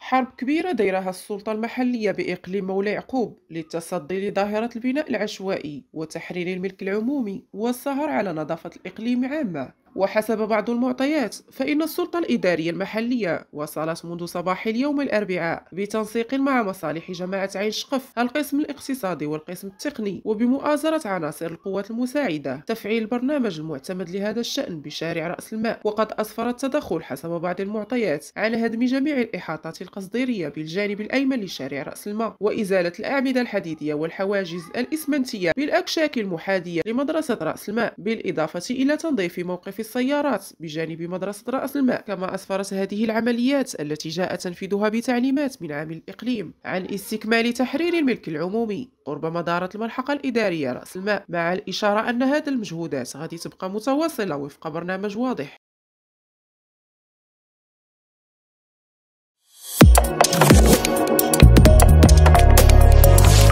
حرب كبيرة دايرها السلطة المحلية بإقليم مولى يعقوب للتصدي لظاهرة البناء العشوائي وتحرير الملك العمومي والسهر على نظافة الإقليم عامة وحسب بعض المعطيات فإن السلطة الإدارية المحلية وصلت منذ صباح اليوم الأربعاء بتنسيق مع مصالح جماعة عين شقف القسم الاقتصادي والقسم التقني وبمؤازرة عناصر القوات المساعدة تفعيل البرنامج المعتمد لهذا الشأن بشارع رأس الماء وقد أسفر التدخل حسب بعض المعطيات على هدم جميع الإحاطات القصديرية بالجانب الأيمن لشارع رأس الماء وإزالة الأعمدة الحديدية والحواجز الإسمنتية بالأكشاك المحادية لمدرسة رأس الماء بالإضافة إلى تنظيف موقف في السيارات بجانب مدرسة رأس الماء كما أسفرت هذه العمليات التي جاء تنفيذها بتعليمات من عام الإقليم عن استكمال تحرير الملك العمومي قرب مدارة الملحقة الإدارية رأس الماء مع الإشارة أن هذه المجهودات غادي تبقى متواصلة وفق برنامج واضح